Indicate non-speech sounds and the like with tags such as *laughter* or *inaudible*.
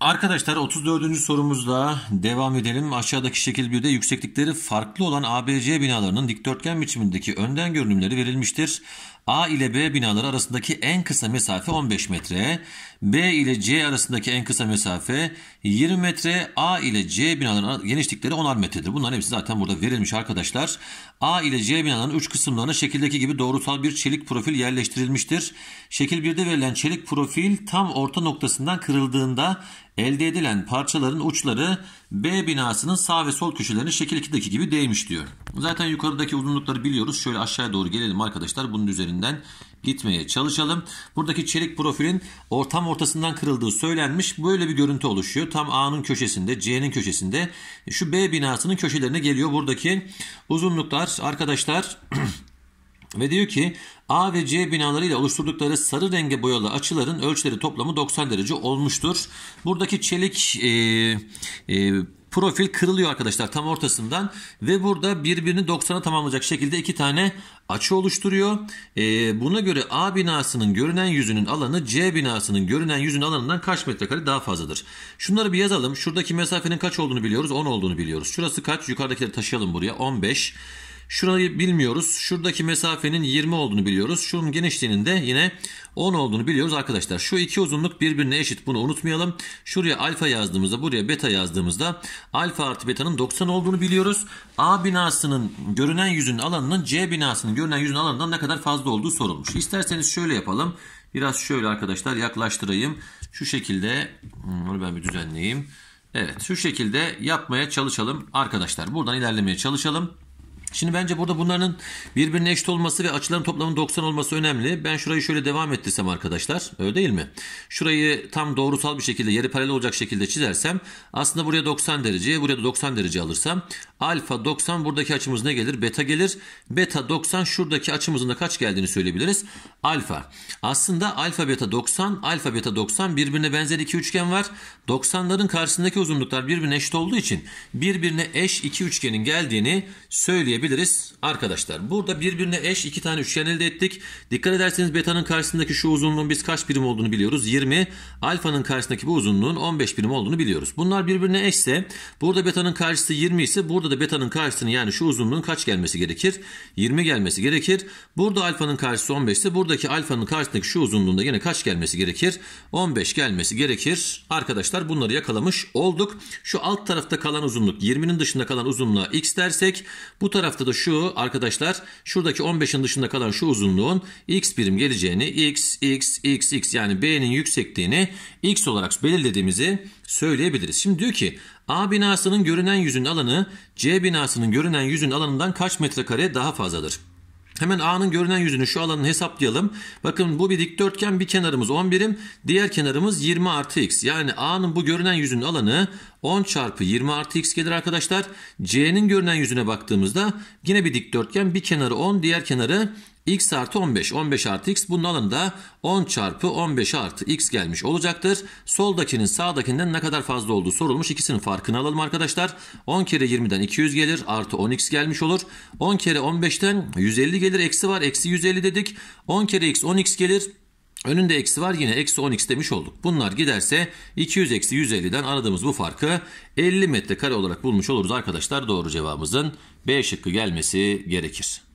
Arkadaşlar 34. sorumuzda devam edelim. Aşağıdaki şekil 1'de yükseklikleri farklı olan ABC binalarının dikdörtgen biçimindeki önden görünümleri verilmiştir. A ile B binaları arasındaki en kısa mesafe 15 metre. B ile C arasındaki en kısa mesafe 20 metre. A ile C binaların genişlikleri 10'ar metredir. Bunların hepsi zaten burada verilmiş arkadaşlar. A ile C binaların uç kısımlarına şekildeki gibi doğrusal bir çelik profil yerleştirilmiştir. Şekil 1'de verilen çelik profil tam orta noktasından kırıldığında elde edilen parçaların uçları B binasının sağ ve sol köşelerini şekil 2'deki gibi değmiş diyor. Zaten yukarıdaki uzunlukları biliyoruz. Şöyle aşağıya doğru gelelim arkadaşlar. Bunun üzerinden gitmeye çalışalım. Buradaki çelik profilin ortam ortasından kırıldığı söylenmiş. Böyle bir görüntü oluşuyor. Tam A'nın köşesinde, C'nin köşesinde. Şu B binasının köşelerine geliyor buradaki uzunluklar arkadaşlar. *clears throat* Ve diyor ki A ve C binalarıyla oluşturdukları sarı renge boyalı açıların ölçüleri toplamı 90 derece olmuştur. Buradaki çelik e, e, profil kırılıyor arkadaşlar tam ortasından ve burada birbirini 90'a tamamlayacak şekilde iki tane açı oluşturuyor. E, buna göre A binasının görünen yüzünün alanı C binasının görünen yüzünün alanından kaç metrekare daha fazladır? Şunları bir yazalım. Şuradaki mesafenin kaç olduğunu biliyoruz. 10 olduğunu biliyoruz. Şurası kaç? Yukarıdakileri taşıyalım buraya. 15. 15. Şurayı bilmiyoruz. Şuradaki mesafenin 20 olduğunu biliyoruz. Şunun genişliğinin de yine 10 olduğunu biliyoruz arkadaşlar. Şu iki uzunluk birbirine eşit. Bunu unutmayalım. Şuraya alfa yazdığımızda buraya beta yazdığımızda alfa artı betanın 90 olduğunu biliyoruz. A binasının görünen yüzünün alanının C binasının görünen yüzünün alanından ne kadar fazla olduğu sorulmuş. İsterseniz şöyle yapalım. Biraz şöyle arkadaşlar yaklaştırayım. Şu şekilde bunu ben bir düzenleyeyim. Evet şu şekilde yapmaya çalışalım arkadaşlar. Buradan ilerlemeye çalışalım. Şimdi bence burada bunların birbirine eşit olması ve açıların toplamının 90 olması önemli. Ben şurayı şöyle devam ettirsem arkadaşlar öyle değil mi? Şurayı tam doğrusal bir şekilde yeri paralel olacak şekilde çizersem aslında buraya 90 derece buraya da 90 derece alırsam alfa 90 buradaki açımız ne gelir? Beta gelir. Beta 90 şuradaki açımızın da kaç geldiğini söyleyebiliriz. Alfa. Aslında alfa beta 90 alfa beta 90 birbirine benzer iki üçgen var. 90'ların karşısındaki uzunluklar birbirine eşit olduğu için birbirine eş iki üçgenin geldiğini söyleyebiliriz diyebiliriz. Arkadaşlar burada birbirine eş iki tane üçgen elde ettik. Dikkat ederseniz beta'nın karşısındaki şu uzunluğun biz kaç birim olduğunu biliyoruz. 20. Alfa'nın karşısındaki bu uzunluğun 15 birim olduğunu biliyoruz. Bunlar birbirine eşse burada beta'nın karşısı 20 ise burada da beta'nın karşısının yani şu uzunluğun kaç gelmesi gerekir? 20 gelmesi gerekir. Burada alfanın karşısı 15 ise buradaki alfanın karşısındaki şu uzunluğunda yine kaç gelmesi gerekir? 15 gelmesi gerekir. Arkadaşlar bunları yakalamış olduk. Şu alt tarafta kalan uzunluk 20'nin dışında kalan uzunluğa x dersek bu taraf tarafta da şu arkadaşlar şuradaki 15'in dışında kalan şu uzunluğun x birim geleceğini x x x x yani b'nin yüksekliğini x olarak belirlediğimizi söyleyebiliriz. Şimdi diyor ki A binasının görünen yüzün alanı C binasının görünen yüzün alanından kaç metrekare daha fazladır? Hemen A'nın görünen yüzünü şu alanın hesaplayalım. Bakın bu bir dikdörtgen bir kenarımız 11'im, Diğer kenarımız 20 artı x. Yani A'nın bu görünen yüzünün alanı 10 çarpı 20 artı x gelir arkadaşlar. C'nin görünen yüzüne baktığımızda yine bir dikdörtgen bir kenarı 10 diğer kenarı x artı 15, 15 artı x bunun alanında 10 çarpı 15 artı x gelmiş olacaktır. Soldakinin sağdakinden ne kadar fazla olduğu sorulmuş. İkisinin farkını alalım arkadaşlar. 10 kere 20'den 200 gelir artı 10x gelmiş olur. 10 kere 15'ten 150 gelir eksi var eksi 150 dedik. 10 kere x 10x gelir. Önünde eksi var yine eksi 10x demiş olduk. Bunlar giderse 200 eksi 150'den aradığımız bu farkı 50 metrekare olarak bulmuş oluruz arkadaşlar. Doğru cevabımızın B şıkkı gelmesi gerekir.